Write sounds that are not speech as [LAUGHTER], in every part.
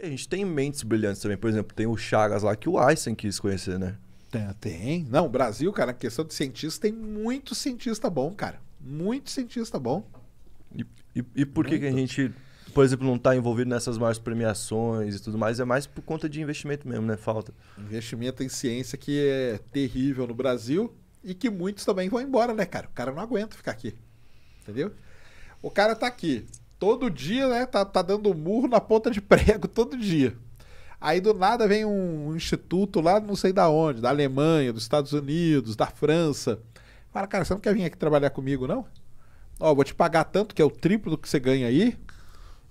a gente tem mentes brilhantes também. Por exemplo, tem o Chagas lá que o Einstein quis conhecer, né? Tem. tem. Não, o Brasil, cara, a questão de cientista, tem muito cientista bom, cara. Muito cientista bom. E, e, e por muito. que, a gente, por exemplo, não está envolvido nessas maiores premiações e tudo mais? É mais por conta de investimento mesmo, né? Falta. Investimento em ciência que é terrível no Brasil e que muitos também vão embora, né, cara? O cara não aguenta ficar aqui. Entendeu? O cara tá aqui, todo dia, né? Tá, tá dando murro na ponta de prego [LAUGHS] todo dia. Aí do nada vem um instituto lá, não sei da onde, da Alemanha, dos Estados Unidos, da França. Fala, cara, você não quer vir aqui trabalhar comigo, não? Ó, vou te pagar tanto, que é o triplo do que você ganha aí.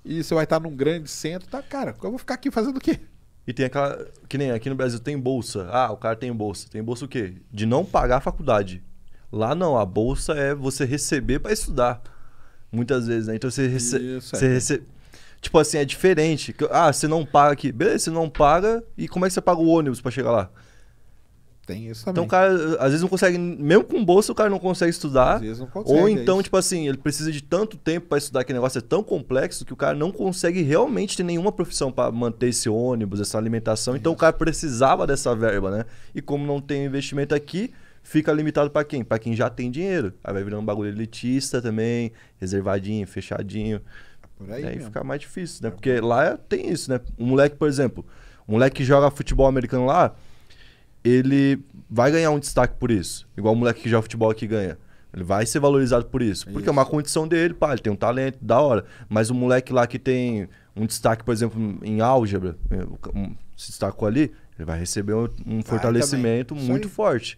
E você vai estar num grande centro. Tá, cara, eu vou ficar aqui fazendo o quê? E tem aquela. Que nem aqui no Brasil tem bolsa. Ah, o cara tem bolsa. Tem bolsa o quê? De não pagar a faculdade. Lá não, a bolsa é você receber para estudar. Muitas vezes, né? Então você recebe. É. Rece... Tipo assim, é diferente. Ah, você não paga aqui. Beleza, você não paga. E como é que você paga o ônibus para chegar lá? Tem isso então, também. Então o cara, às vezes não consegue, mesmo com bolsa, o cara não consegue estudar. Às vezes não consegue. Ou é então, é tipo assim, ele precisa de tanto tempo para estudar que o negócio é tão complexo que o cara não consegue realmente ter nenhuma profissão para manter esse ônibus, essa alimentação. Então isso. o cara precisava dessa verba, né? E como não tem investimento aqui, fica limitado para quem? Para quem já tem dinheiro. Aí vai virar um bagulho elitista também, reservadinho, fechadinho. Por aí, e aí fica mais difícil, né? Porque lá é, tem isso, né? Um moleque, por exemplo, um moleque que joga futebol americano lá, ele vai ganhar um destaque por isso. Igual o moleque que joga futebol aqui ganha. Ele vai ser valorizado por isso. Porque isso. é uma condição dele, pá, ele tem um talento, da hora. Mas o moleque lá que tem um destaque, por exemplo, em álgebra, eh, se destacou ali, ele vai receber um, ah, fortalecimento muito forte.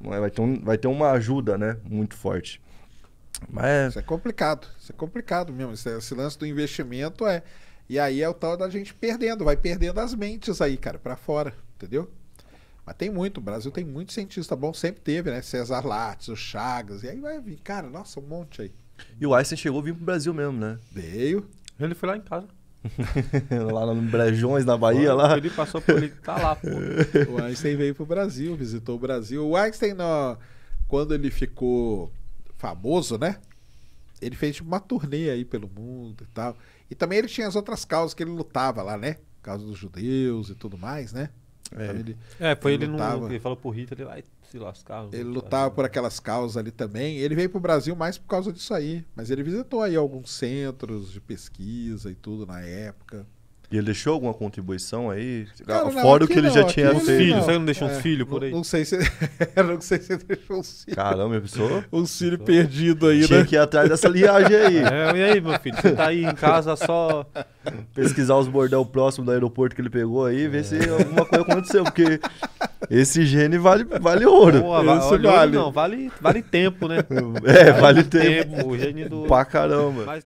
Vai ter, um, vai ter uma ajuda, né? Muito forte. Mas... É isso é complicado. Isso é complicado mesmo. esse lance do investimento é. E aí é o tal da gente perdendo, vai perdendo as mentes aí, cara, para fora, entendeu? Mas tem muito, o Brasil tem muito cientista bom, sempre teve, né? César Lattes, o Chagas, e aí vai vir, cara, nossa, um monte aí. E o Einstein chegou a vir pro Brasil mesmo, né? Veio. Ele foi lá em casa. [LAUGHS] lá no Brejões, na Bahia, lá. Ele passou por ele, tá lá, pô. O Einstein veio pro Brasil, visitou o Brasil. O Einstein, na... quando ele ficou famoso, né? Ele fez tipo, uma turnê aí pelo mundo e tal. E também ele tinha as outras causas que ele lutava lá, né? Causa dos judeus e tudo mais, né? É. Ele, é, foi ele, ele lutava, no, ele falou pro Hitler, ele vai se lascar. Ele lutava assim. por aquelas causas ali também. Ele veio pro Brasil mais por causa disso aí. Mas ele visitou aí alguns centros de pesquisa e tudo na época. E ele deixou alguma contribuição aí? Cara, Fora não, o que ele não, já tinha feito. Um filho, não deixou é, um filho por aí? Não, sei se. [LAUGHS] não sei se deixou uns filho. Caramba, pessoa. Um filho perdido aí, tinha né? Tinha que ir atrás dessa linhagem aí. É, e aí, meu filho? Você tá aí em casa só. Pesquisar os bordel próximo do aeroporto que ele pegou aí, é. ver se alguma coisa aconteceu, porque esse gene vale, vale ouro. Boa, Esse vale. Não, vale, vale tempo, né? [LAUGHS] É, vale, vale tempo. tempo. O gene do. Pra caramba. Mas...